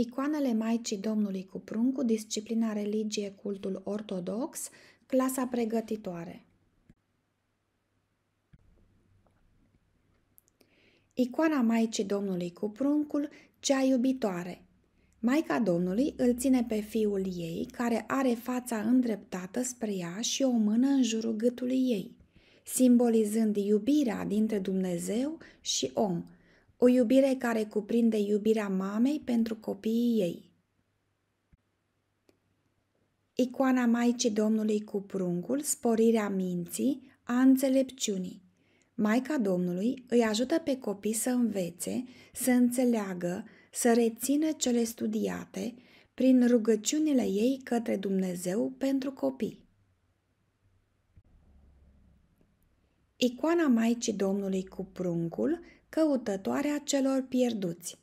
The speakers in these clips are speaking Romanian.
Icoanele Maicii Domnului cu pruncul, disciplina religie, cultul ortodox, clasa pregătitoare. Icoana Maicii Domnului cu pruncul, cea iubitoare. Maica Domnului îl ține pe fiul ei, care are fața îndreptată spre ea și o mână în jurul gâtului ei, simbolizând iubirea dintre Dumnezeu și om – o iubire care cuprinde iubirea mamei pentru copiii ei. Icoana Maicii Domnului cu pruncul, sporirea minții, a înțelepciunii. Maica Domnului îi ajută pe copii să învețe, să înțeleagă, să rețină cele studiate prin rugăciunile ei către Dumnezeu pentru copii. Icoana Maicii Domnului cu pruncul căutătoarea celor pierduți.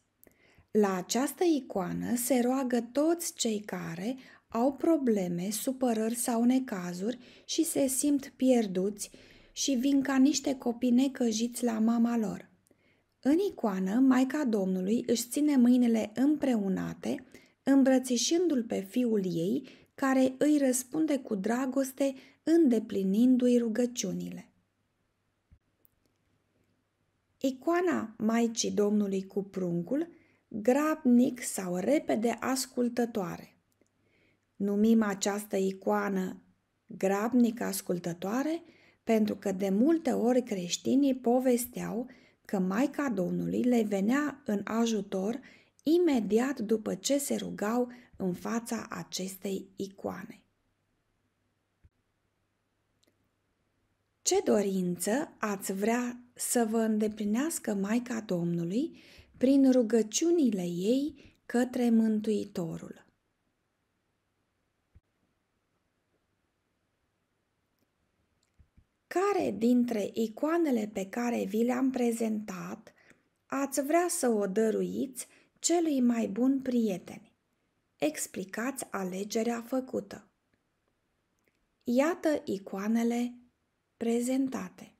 La această icoană se roagă toți cei care au probleme, supărări sau necazuri și se simt pierduți și vin ca niște copii necăjiți la mama lor. În icoană, Maica Domnului își ține mâinile împreunate, îmbrățișându-l pe fiul ei, care îi răspunde cu dragoste, îndeplinindu-i rugăciunile. Icoana Maicii Domnului cu pruncul, grabnic sau repede ascultătoare. Numim această icoană grabnic ascultătoare pentru că de multe ori creștinii povesteau că Maica Domnului le venea în ajutor imediat după ce se rugau în fața acestei icoane. Ce dorință ați vrea să vă îndeplinească Maica Domnului prin rugăciunile ei către Mântuitorul. Care dintre icoanele pe care vi le-am prezentat ați vrea să o dăruiți celui mai bun prieten? Explicați alegerea făcută. Iată icoanele prezentate.